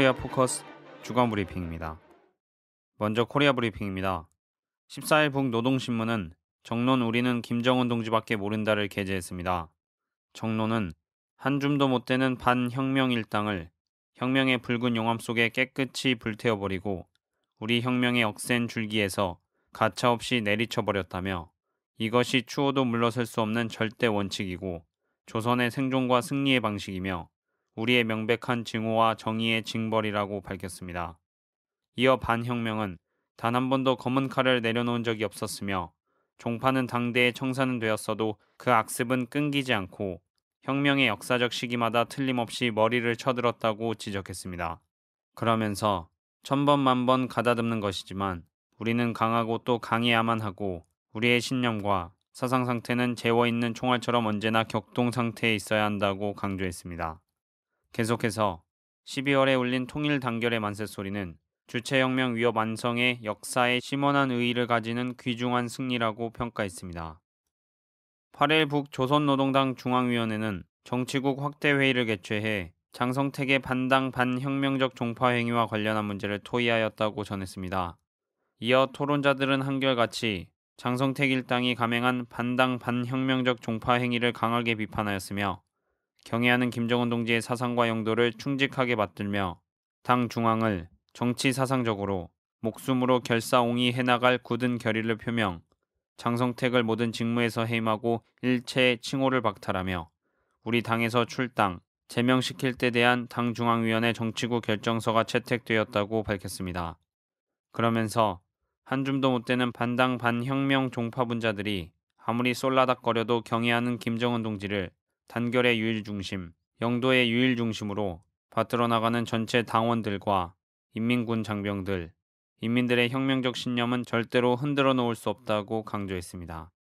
코리아 포커스 주간 브리핑입니다. 먼저 코리아 브리핑입니다. 14일 북노동신문은 정론 우리는 김정은 동지밖에 모른다를 게재했습니다. 정론은 한 줌도 못 되는 반혁명 일당을 혁명의 붉은 용암 속에 깨끗이 불태워버리고 우리 혁명의 억센 줄기에서 가차없이 내리쳐버렸다며 이것이 추호도 물러설 수 없는 절대 원칙이고 조선의 생존과 승리의 방식이며 우리의 명백한 증오와 정의의 징벌이라고 밝혔습니다. 이어 반혁명은 단 한 번도 검은 칼을 내려놓은 적이 없었으며 종파는 당대의 청산은 되었어도 그 악습은 끊기지 않고 혁명의 역사적 시기마다 틀림없이 머리를 쳐들었다고 지적했습니다. 그러면서 천번만 번 가다듬는 것이지만 우리는 강하고 또 강해야만 하고 우리의 신념과 사상 상태는 재워 있는 총알처럼 언제나 격동 상태에 있어야 한다고 강조했습니다. 계속해서 12월에 울린 통일 단결의 만세 소리는 주체혁명 위협 완성의 역사에 심원한 의의를 가지는 귀중한 승리라고 평가했습니다. 8일 북조선노동당 중앙위원회는 정치국 확대회의를 개최해 장성택의 반당 반혁명적 종파 행위와 관련한 문제를 토의하였다고 전했습니다. 이어 토론자들은 한결같이 장성택 일당이 감행한 반당 반혁명적 종파 행위를 강하게 비판하였으며 경애하는 김정은 동지의 사상과 영도를 충직하게 받들며 당 중앙을 정치 사상적으로 목숨으로 결사옹이 해나갈 굳은 결의를 표명, 장성택을 모든 직무에서 해임하고 일체의 칭호를 박탈하며 우리 당에서 출당, 제명시킬 때 대한 당 중앙위원회 정치구 결정서가 채택되었다고 밝혔습니다. 그러면서 한 줌도 못 되는 반당 반혁명 종파분자들이 아무리 쏠라닥거려도 경애하는 김정은 동지를 단결의 유일중심, 영도의 유일중심으로 받들어 나가는 전체 당원들과 인민군 장병들, 인민들의 혁명적 신념은 절대로 흔들어 놓을 수 없다고 강조했습니다.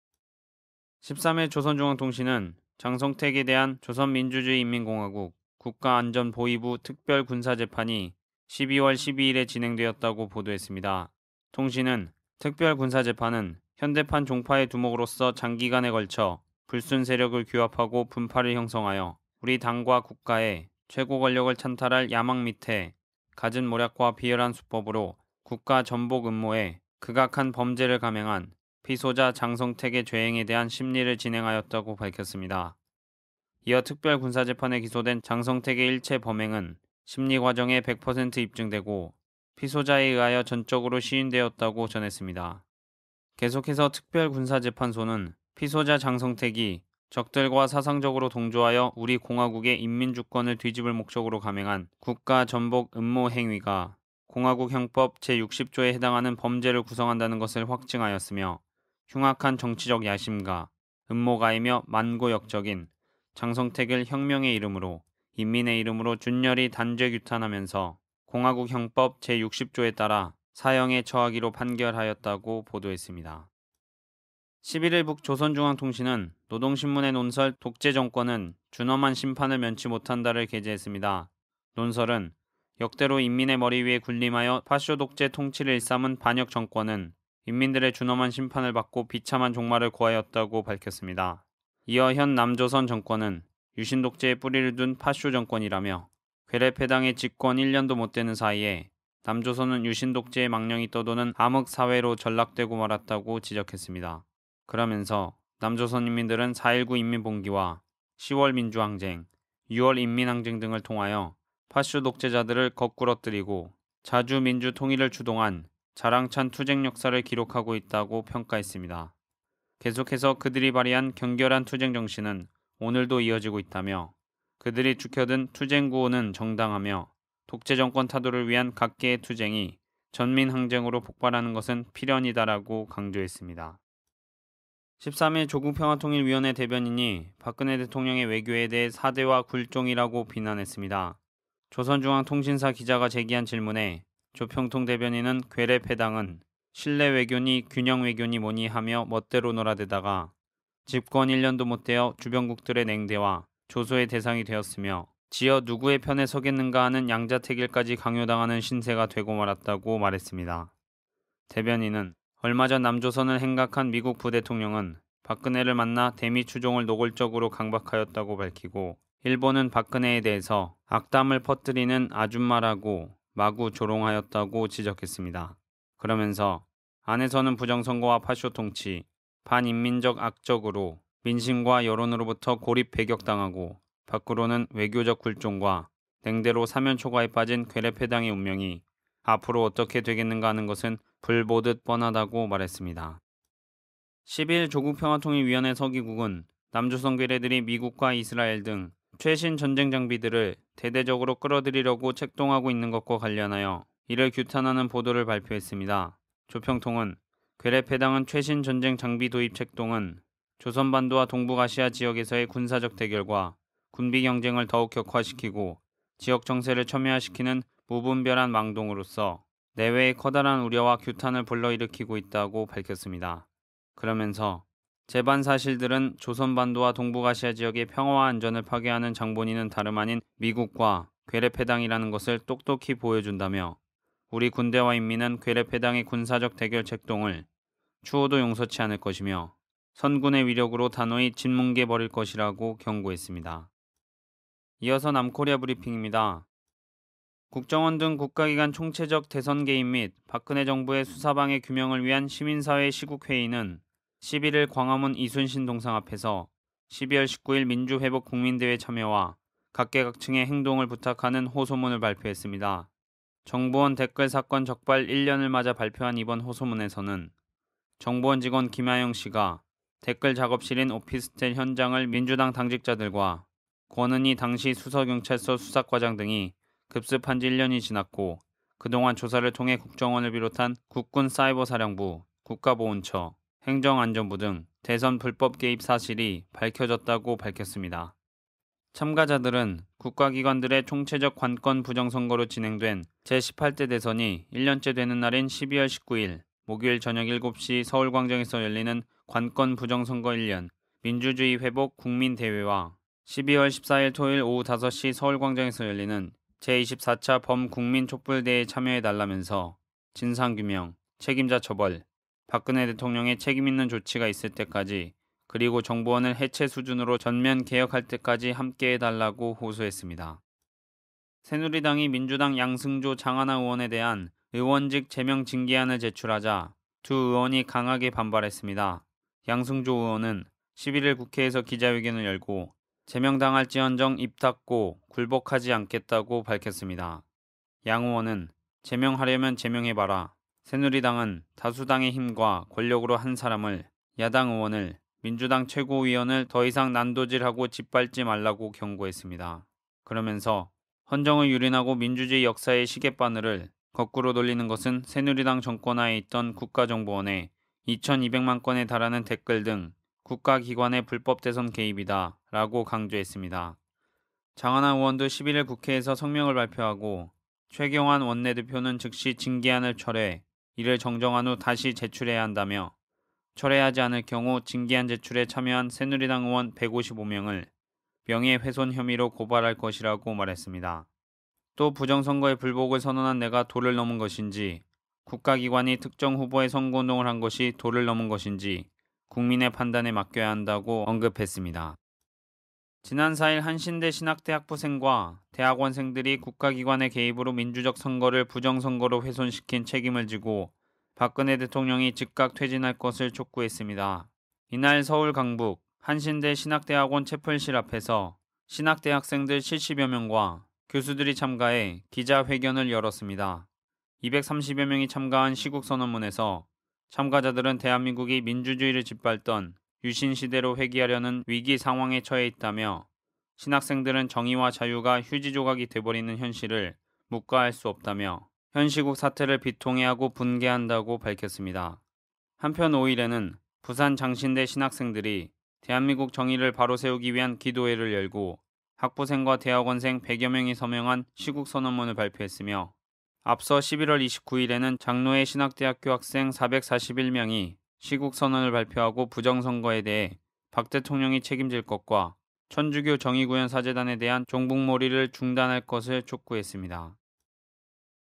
13회 조선중앙통신은 장성택에 대한 조선민주주의인민공화국 국가안전보위부 특별군사재판이 12월 12일에 진행되었다고 보도했습니다. 통신은 특별군사재판은 현대판 종파의 두목으로서 장기간에 걸쳐 불순 세력을 규합하고 분파를 형성하여 우리 당과 국가의 최고 권력을 찬탈할 야망 밑에 가진 모략과 비열한 수법으로 국가 전복 음모에 극악한 범죄를 감행한 피소자 장성택의 죄행에 대한 심리를 진행하였다고 밝혔습니다. 이어 특별군사재판에 기소된 장성택의 일체 범행은 심리 과정에 100% 입증되고 피소자에 의하여 전적으로 시인되었다고 전했습니다. 계속해서 특별군사재판소는 피소자 장성택이 적들과 사상적으로 동조하여 우리 공화국의 인민주권을 뒤집을 목적으로 감행한 국가 전복 음모 행위가 공화국 형법 제60조에 해당하는 범죄를 구성한다는 것을 확증하였으며 흉악한 정치적 야심과 음모가이며 만고역적인 장성택을 혁명의 이름으로 인민의 이름으로 준열이 단죄 규탄하면서 공화국 형법 제60조에 따라 사형에 처하기로 판결하였다고 보도했습니다. 11일 북조선중앙통신은 노동신문의 논설 독재 정권은 준엄한 심판을 면치 못한다를 게재했습니다. 논설은 역대로 인민의 머리 위에 군림하여 파쇼 독재 통치를 일삼은 반역 정권은 인민들의 준엄한 심판을 받고 비참한 종말을 고하였다고 밝혔습니다. 이어 현 남조선 정권은 유신 독재의 뿌리를 둔 파쇼 정권이라며 괴뢰패당의 집권 1년도 못 되는 사이에 남조선은 유신 독재의 망령이 떠도는 암흑 사회로 전락되고 말았다고 지적했습니다. 그러면서 남조선 인민들은 4.19 인민봉기와 10월 민주항쟁, 6월 인민항쟁 등을 통하여 파쇼 독재자들을 거꾸러뜨리고 자주 민주 통일을 주동한 자랑찬 투쟁 역사를 기록하고 있다고 평가했습니다. 계속해서 그들이 발휘한 경결한 투쟁 정신은 오늘도 이어지고 있다며 그들이 죽혀든 투쟁 구호는 정당하며 독재 정권 타도를 위한 각계의 투쟁이 전민 항쟁으로 폭발하는 것은 필연이다라고 강조했습니다. 13일 조국평화통일위원회 대변인이 박근혜 대통령의 외교에 대해 사대와 굴종이라고 비난했습니다. 조선중앙통신사 기자가 제기한 질문에 조평통 대변인은 괴뢰 패당은 실내 외교니 균형 외교니 뭐니 하며 멋대로 놀아대다가 집권 1년도 못되어 주변국들의 냉대와 조소의 대상이 되었으며 지어 누구의 편에 서겠는가 하는 양자택일까지 강요당하는 신세가 되고 말았다고 말했습니다. 대변인은 얼마 전 남조선을 행각한 미국 부대통령은 박근혜를 만나 대미 추종을 노골적으로 강박하였다고 밝히고 일본은 박근혜에 대해서 악담을 퍼뜨리는 아줌마라고 마구 조롱하였다고 지적했습니다. 그러면서 안에서는 부정선거와 파쇼 통치, 반인민적 악적으로 민심과 여론으로부터 고립 배격당하고 밖으로는 외교적 굴종과 냉대로 사면초과에 빠진 괴뢰패당의 운명이 앞으로 어떻게 되겠는가 하는 것은 불보듯 뻔하다고 말했습니다. 10일 조국평화통일위원회 서기국은 남조선 괴뢰들이 미국과 이스라엘 등 최신 전쟁 장비들을 대대적으로 끌어들이려고 책동하고 있는 것과 관련하여 이를 규탄하는 보도를 발표했습니다. 조평통은 괴뢰패당은 최신 전쟁 장비 도입 책동은 조선반도와 동북아시아 지역에서의 군사적 대결과 군비 경쟁을 더욱 격화시키고 지역 정세를 첨예화시키는 무분별한 망동으로서 내외의 커다란 우려와 규탄을 불러일으키고 있다고 밝혔습니다. 그러면서 재반 사실들은 조선반도와 동북아시아 지역의 평화와 안전을 파괴하는 장본인은 다름 아닌 미국과 괴뢰패당이라는 것을 똑똑히 보여준다며 우리 군대와 인민은 괴뢰패당의 군사적 대결 책동을 추호도 용서치 않을 것이며 선군의 위력으로 단호히 진뭉개 버릴 것이라고 경고했습니다. 이어서 남코리아 브리핑입니다. 국정원 등 국가기관 총체적 대선 개입 및 박근혜 정부의 수사방해 규명을 위한 시민사회 시국회의는 11일 광화문 이순신 동상 앞에서 12월 19일 민주회복 국민대회 참여와 각계각층의 행동을 부탁하는 호소문을 발표했습니다. 정보원 댓글 사건 적발 1년을 맞아 발표한 이번 호소문에서는 정보원 직원 김하영 씨가 댓글 작업실인 오피스텔 현장을 민주당 당직자들과 권은희 당시 수서경찰서 수사과장 등이 급습한 지 1년이 지났고 그동안 조사를 통해 국정원을 비롯한 국군 사이버사령부, 국가보훈처, 행정안전부 등 대선 불법 개입 사실이 밝혀졌다고 밝혔습니다. 참가자들은 국가기관들의 총체적 관건 부정선거로 진행된 제18대 대선이 1년째 되는 날인 12월 19일 목요일 저녁 7시 서울광장에서 열리는 관건 부정선거 1년 민주주의 회복 국민대회와 12월 14일 토요일 오후 5시 서울광장에서 열리는 제24차 범국민촛불대회에 참여해달라면서 진상규명, 책임자 처벌, 박근혜 대통령의 책임있는 조치가 있을 때까지 그리고 정보원을 해체 수준으로 전면 개혁할 때까지 함께해달라고 호소했습니다. 새누리당이 민주당 양승조 장하나 의원에 대한 의원직 제명 징계안을 제출하자 두 의원이 강하게 반발했습니다. 양승조 의원은 11일 국회에서 기자회견을 열고 제명당할지언정 입 닫고 굴복하지 않겠다고 밝혔습니다. 양 의원은 제명하려면 제명해봐라. 새누리당은 다수당의 힘과 권력으로 한 사람을 야당 의원을 민주당 최고위원을 더 이상 난도질하고 짓밟지 말라고 경고했습니다. 그러면서 헌정을 유린하고 민주주의 역사의 시계바늘을 거꾸로 돌리는 것은 새누리당 정권하에 있던 국가정보원의 2200만 건에 달하는 댓글 등 국가기관의 불법 대선 개입이다. 라고 강조했습니다. 장하나 의원도 11일 국회에서 성명을 발표하고 최경환 원내대표는 즉시 징계안을 철회, 이를 정정한 후 다시 제출해야 한다며 철회하지 않을 경우 징계안 제출에 참여한 새누리당 의원 155명을 명예훼손 혐의로 고발할 것이라고 말했습니다. 또 부정선거에 불복을 선언한 내가 도를 넘은 것인지 국가기관이 특정 후보의 선거운동을 한 것이 도를 넘은 것인지 국민의 판단에 맡겨야 한다고 언급했습니다. 지난 4일 한신대 신학대 학부생과 대학원생들이 국가기관의 개입으로 민주적 선거를 부정선거로 훼손시킨 책임을 지고 박근혜 대통령이 즉각 퇴진할 것을 촉구했습니다. 이날 서울 강북 한신대 신학대학원 채플실 앞에서 신학대 학생들 70여 명과 교수들이 참가해 기자회견을 열었습니다. 230여 명이 참가한 시국선언문에서 참가자들은 대한민국이 민주주의를 짓밟던 유신시대로 회귀하려는 위기 상황에 처해 있다며 신학생들은 정의와 자유가 휴지 조각이 돼버리는 현실을 묵과할 수 없다며 현 시국 사태를 비통해하고 분개한다고 밝혔습니다. 한편 5일에는 부산 장신대 신학생들이 대한민국 정의를 바로 세우기 위한 기도회를 열고 학부생과 대학원생 100여 명이 서명한 시국 선언문을 발표했으며 앞서 11월 29일에는 장로의 신학대학교 학생 441명이 시국 선언을 발표하고 부정선거에 대해 박 대통령이 책임질 것과 천주교 정의구현 사재단에 대한 종북몰이를 중단할 것을 촉구했습니다.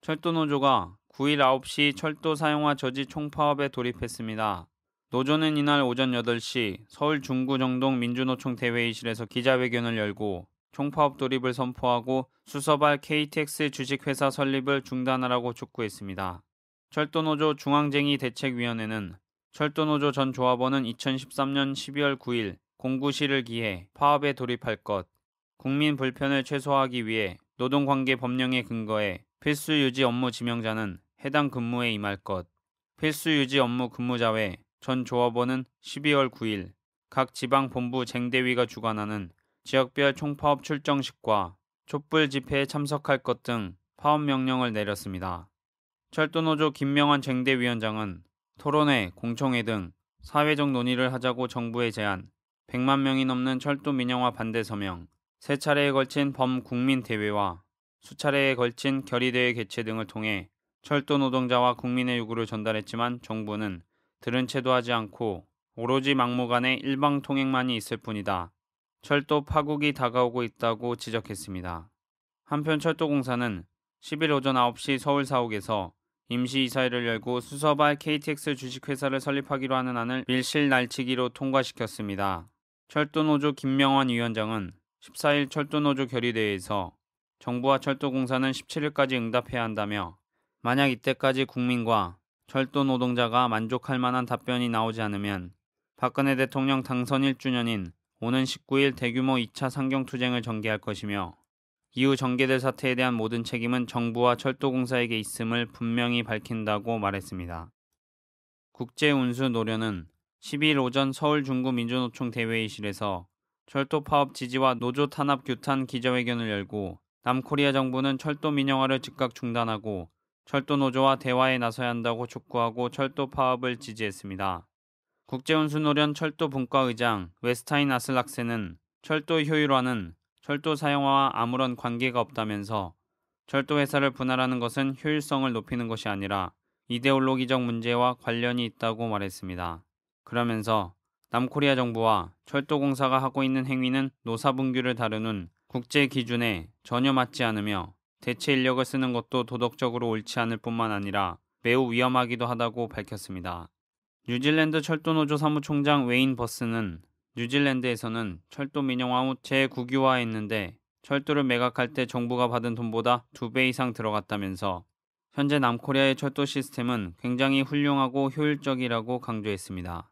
철도노조가 9일 9시 철도 사용화 저지 총파업에 돌입했습니다. 노조는 이날 오전 8시 서울 중구 정동 민주노총 대회의실에서 기자회견을 열고 총파업 돌입을 선포하고 수서발 KTX 주식회사 설립을 중단하라고 촉구했습니다. 철도노조 중앙쟁의 대책위원회는 철도노조 전 조합원은 2013년 12월 9일 공구시를 기해 파업에 돌입할 것, 국민 불편을 최소화하기 위해 노동관계 법령에 근거해 필수 유지 업무 지명자는 해당 근무에 임할 것, 필수 유지 업무 근무자 외 전 조합원은 12월 9일 각 지방 본부 쟁대위가 주관하는 지역별 총파업 출정식과 촛불 집회에 참석할 것 등 파업 명령을 내렸습니다. 철도노조 김명환 쟁대위원장은 토론회, 공청회 등 사회적 논의를 하자고 정부에 제안, 100만 명이 넘는 철도 민영화 반대 서명, 세 차례에 걸친 범국민 대회와 수차례에 걸친 결의대회 개최 등을 통해 철도 노동자와 국민의 요구를 전달했지만 정부는 들은 채도 하지 않고 오로지 막무가내 일방 통행만이 있을 뿐이다. 철도 파국이 다가오고 있다고 지적했습니다. 한편 철도공사는 10일 오전 9시 서울 사옥에서 임시이사회를 열고 수서발 KTX 주식회사를 설립하기로 하는 안을 밀실 날치기로 통과시켰습니다. 철도노조 김명환 위원장은 14일 철도노조 결의대회에서 정부와 철도공사는 17일까지 응답해야 한다며 만약 이때까지 국민과 철도 노동자가 만족할 만한 답변이 나오지 않으면 박근혜 대통령 당선 1주년인 오는 19일 대규모 2차 상경투쟁을 전개할 것이며 이후 전개될 사태에 대한 모든 책임은 정부와 철도공사에게 있음을 분명히 밝힌다고 말했습니다. 국제운수 노련은 12일 오전 서울 중구 민주노총 대회의실에서 철도 파업 지지와 노조 탄압 규탄 기자회견을 열고 남코리아 정부는 철도 민영화를 즉각 중단하고 철도 노조와 대화에 나서야 한다고 촉구하고 철도 파업을 지지했습니다. 국제운수노련 철도 분과의장 웨스타인 아슬락센은 철도 효율화는 철도 사용화와 아무런 관계가 없다면서 철도 회사를 분할하는 것은 효율성을 높이는 것이 아니라 이데올로기적 문제와 관련이 있다고 말했습니다. 그러면서 남코리아 정부와 철도공사가 하고 있는 행위는 노사분규를 다루는 국제 기준에 전혀 맞지 않으며 대체 인력을 쓰는 것도 도덕적으로 옳지 않을 뿐만 아니라 매우 위험하기도 하다고 밝혔습니다. 뉴질랜드 철도노조 사무총장 웨인 버스는 뉴질랜드에서는 철도 민영화 후 재국유화했는데 철도를 매각할 때 정부가 받은 돈보다 두 배 이상 들어갔다면서 현재 남코리아의 철도 시스템은 굉장히 훌륭하고 효율적이라고 강조했습니다.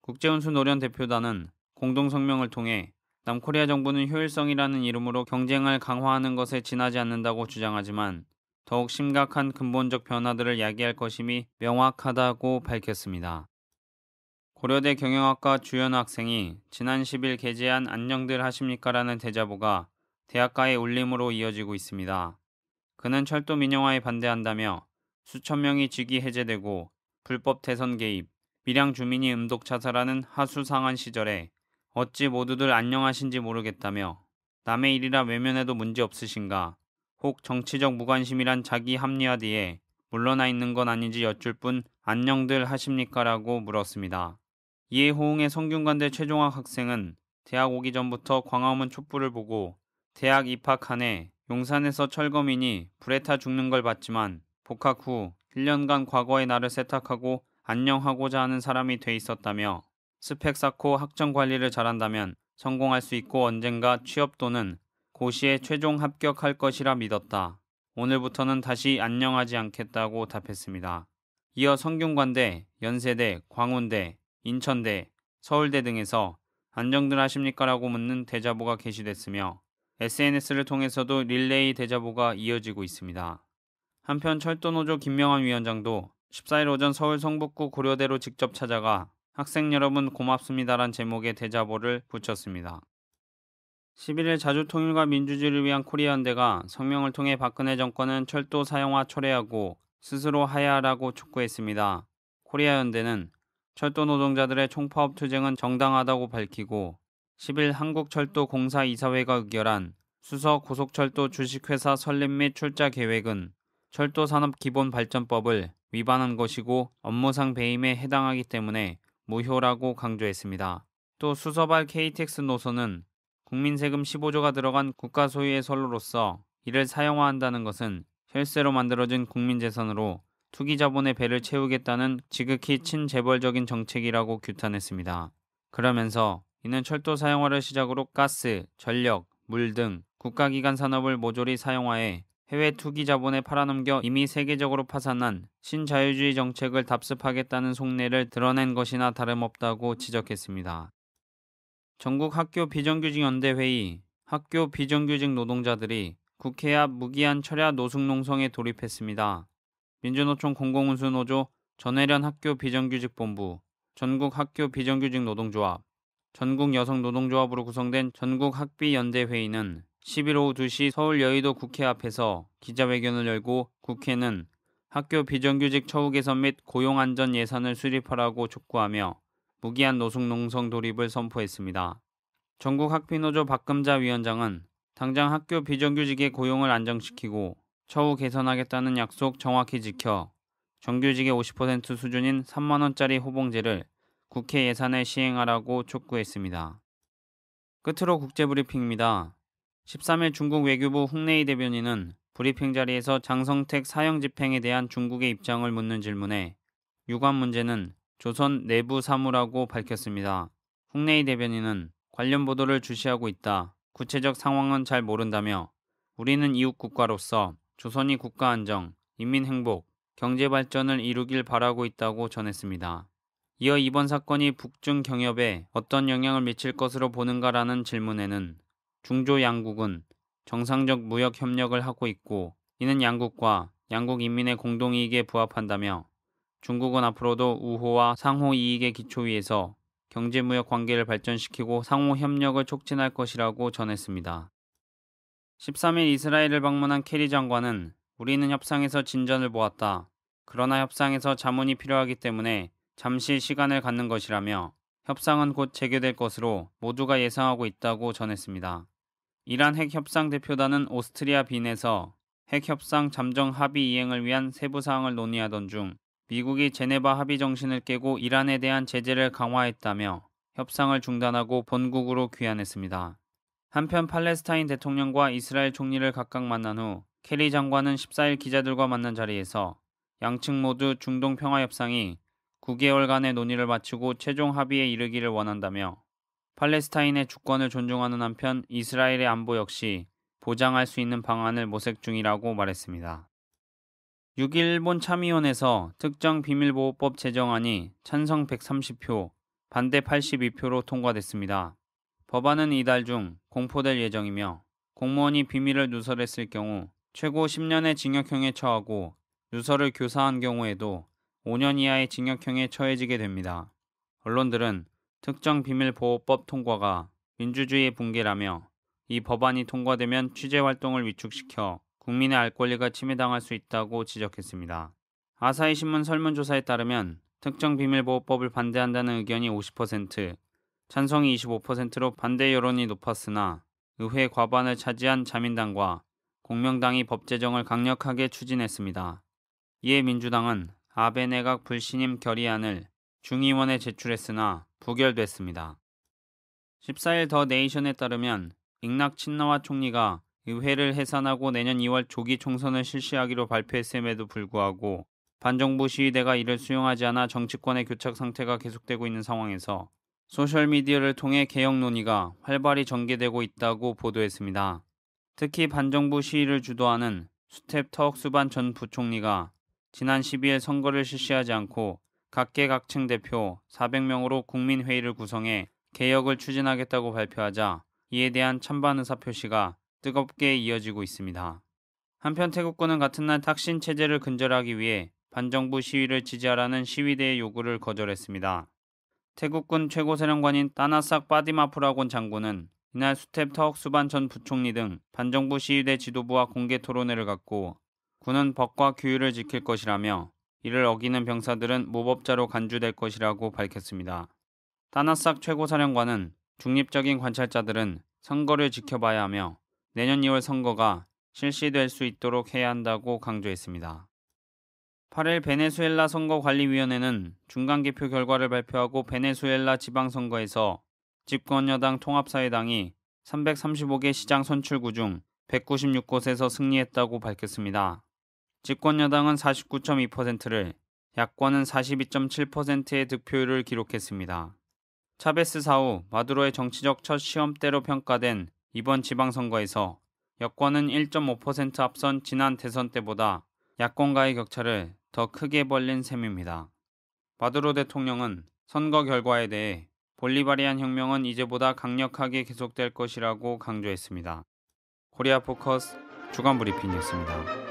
국제운수 노련 대표단은 공동성명을 통해 남코리아 정부는 효율성이라는 이름으로 경쟁을 강화하는 것에 지나지 않는다고 주장하지만 더욱 심각한 근본적 변화들을 야기할 것임이 명확하다고 밝혔습니다. 고려대 경영학과 주연 학생이 지난 10일 게재한 안녕들 하십니까라는 대자보가 대학가의 울림으로 이어지고 있습니다. 그는 철도 민영화에 반대한다며 수천 명이 직위 해제되고 불법 대선 개입, 밀양 주민이 음독 자살하는 하수상한 시절에 어찌 모두들 안녕하신지 모르겠다며 남의 일이라 외면해도 문제 없으신가 혹 정치적 무관심이란 자기 합리화뒤에 물러나 있는 건 아닌지 여쭐 뿐 안녕들 하십니까라고 물었습니다. 이에 호응해 성균관대 최종학 학생은 대학 오기 전부터 광화문 촛불을 보고 대학 입학 한해 용산에서 철거민이 불에 타 죽는 걸 봤지만 복학 후 1년간 과거의 나를 세탁하고 안녕하고자 하는 사람이 돼 있었다며 스펙 쌓고 학점 관리를 잘한다면 성공할 수 있고 언젠가 취업 또는 고시에 최종 합격할 것이라 믿었다. 오늘부터는 다시 안녕하지 않겠다고 답했습니다. 이어 성균관대, 연세대, 광운대, 인천대, 서울대 등에서 안정들 하십니까라고 묻는 대자보가 게시됐으며 SNS를 통해서도 릴레이 대자보가 이어지고 있습니다. 한편 철도노조 김명환 위원장도 14일 오전 서울 성북구 고려대로 직접 찾아가 학생 여러분 고맙습니다란 제목의 대자보를 붙였습니다. 11일 자주통일과 민주주의를 위한 코리안대가 성명을 통해 박근혜 정권은 철도 사용화 철회하고 스스로 하야라고 촉구했습니다. 코리아연대는 철도 노동자들의 총파업 투쟁은 정당하다고 밝히고 10일 한국철도공사 이사회가 의결한 수서 고속철도 주식회사 설립 및 출자 계획은 철도산업기본발전법을 위반한 것이고 업무상 배임에 해당하기 때문에 무효라고 강조했습니다. 또 수서발 KTX 노선은 국민세금 15조가 들어간 국가 소유의 선로로서 이를 사용화한다는 것은 혈세로 만들어진 국민재산으로 투기 자본의 배를 채우겠다는 지극히 친재벌적인 정책이라고 규탄했습니다. 그러면서 이는 철도 사용화를 시작으로 가스, 전력, 물 등 국가기관 산업을 모조리 사용화해 해외 투기 자본에 팔아넘겨 이미 세계적으로 파산한 신자유주의 정책을 답습하겠다는 속내를 드러낸 것이나 다름없다고 지적했습니다. 전국 학교 비정규직 연대 회의 학교 비정규직 노동자들이 국회 앞 무기한 철야 노숙농성에 돌입했습니다. 민주노총 공공운수노조, 전해련 학교 비정규직본부, 전국 학교 비정규직 노동조합, 전국 여성 노동조합으로 구성된 전국 학비 연대 회의는 10일 오후 2시 서울 여의도 국회 앞에서 기자회견을 열고 국회는 학교 비정규직 처우 개선 및 고용 안전 예산을 수립하라고 촉구하며 무기한 노숙 농성 돌입을 선포했습니다. 전국 학비노조 박금자 위원장은 당장 학교 비정규직의 고용을 안정시키고 처우 개선하겠다는 약속 정확히 지켜 정규직의 50% 수준인 3만원짜리 호봉제를 국회 예산에 시행하라고 촉구했습니다. 끝으로 국제브리핑입니다. 13일 중국 외교부 홍레이 대변인은 브리핑 자리에서 장성택 사형 집행에 대한 중국의 입장을 묻는 질문에 유관 문제는 조선 내부 사무라고 밝혔습니다. 홍레이 대변인은 관련 보도를 주시하고 있다. 구체적 상황은 잘 모른다며 우리는 이웃 국가로서 조선이 국가 안정, 인민 행복, 경제 발전을 이루길 바라고 있다고 전했습니다. 이어 이번 사건이 북중 경협에 어떤 영향을 미칠 것으로 보는가라는 질문에는 중조 양국은 정상적 무역 협력을 하고 있고 이는 양국과 양국 인민의 공동이익에 부합한다며 중국은 앞으로도 우호와 상호 이익의 기초 위에서 경제무역 관계를 발전시키고 상호 협력을 촉진할 것이라고 전했습니다. 13일 이스라엘을 방문한 캐리 장관은 우리는 협상에서 진전을 보았다. 그러나 협상에서 자문이 필요하기 때문에 잠시 시간을 갖는 것이라며 협상은 곧 재개될 것으로 모두가 예상하고 있다고 전했습니다. 이란 핵협상 대표단은 오스트리아 빈에서 핵협상 잠정 합의 이행을 위한 세부 사항을 논의하던 중 미국이 제네바 합의 정신을 깨고 이란에 대한 제재를 강화했다며 협상을 중단하고 본국으로 귀환했습니다. 한편 팔레스타인 대통령과 이스라엘 총리를 각각 만난 후 캐리 장관은 14일 기자들과 만난 자리에서 양측 모두 중동 평화 협상이 9개월간의 논의를 마치고 최종 합의에 이르기를 원한다며 팔레스타인의 주권을 존중하는 한편 이스라엘의 안보 역시 보장할 수 있는 방안을 모색 중이라고 말했습니다. 6일 일본 참의원에서 특정 비밀보호법 제정안이 찬성 130표, 반대 82표로 통과됐습니다. 법안은 이달 중 공포될 예정이며 공무원이 비밀을 누설했을 경우 최고 10년의 징역형에 처하고 누설을 교사한 경우에도 5년 이하의 징역형에 처해지게 됩니다. 언론들은 특정 비밀보호법 통과가 민주주의의 붕괴라며 이 법안이 통과되면 취재 활동을 위축시켜 국민의 알 권리가 침해당할 수 있다고 지적했습니다. 아사히 신문 설문조사에 따르면 특정 비밀보호법을 반대한다는 의견이 50%, 찬성이 25%로 반대 여론이 높았으나 의회 과반을 차지한 자민당과 공명당이 법 제정을 강력하게 추진했습니다. 이에 민주당은 아베 내각 불신임 결의안을 중의원에 제출했으나 부결됐습니다. 14일 더 네이션에 따르면 잉낙 친나와 총리가 의회를 해산하고 내년 2월 조기 총선을 실시하기로 발표했음에도 불구하고 반정부 시위대가 이를 수용하지 않아 정치권의 교착 상태가 계속되고 있는 상황에서 소셜미디어를 통해 개혁 논의가 활발히 전개되고 있다고 보도했습니다. 특히 반정부 시위를 주도하는 스텝 터흑수반 전 부총리가 지난 12일 선거를 실시하지 않고 각계각층 대표 400명으로 국민회의를 구성해 개혁을 추진하겠다고 발표하자 이에 대한 찬반 의사 표시가 뜨겁게 이어지고 있습니다. 한편 태국군은 같은 날 탁신 체제를 근절하기 위해 반정부 시위를 지지하라는 시위대의 요구를 거절했습니다. 태국군 최고사령관인 따나삭 빠디마프라곤 장군은 이날 수탭터 흑수반 전 부총리 등 반정부 시위대 지도부와 공개 토론회를 갖고 군은 법과 규율을 지킬 것이라며 이를 어기는 병사들은 모법자로 간주될 것이라고 밝혔습니다. 따나삭 최고사령관은 중립적인 관찰자들은 선거를 지켜봐야 하며 내년 2월 선거가 실시될 수 있도록 해야 한다고 강조했습니다. 8일 베네수엘라 선거관리위원회는 중간개표 결과를 발표하고 베네수엘라 지방선거에서 집권여당 통합사회당이 335개 시장 선출구 중 196곳에서 승리했다고 밝혔습니다. 집권여당은 49.2%를, 야권은 42.7%의 득표율을 기록했습니다. 차베스 사후 마두로의 정치적 첫 시험대로 평가된 이번 지방선거에서 여권은 1.5% 앞선 지난 대선 때보다 야권과의 격차를 더 크게 벌린 셈입니다. 바두로 대통령은 선거 결과에 대해 볼리바리안 혁명은 이제보다 강력하게 계속될 것이라고 강조했습니다. 코리아 포커스 주간 브리핑이었습니다.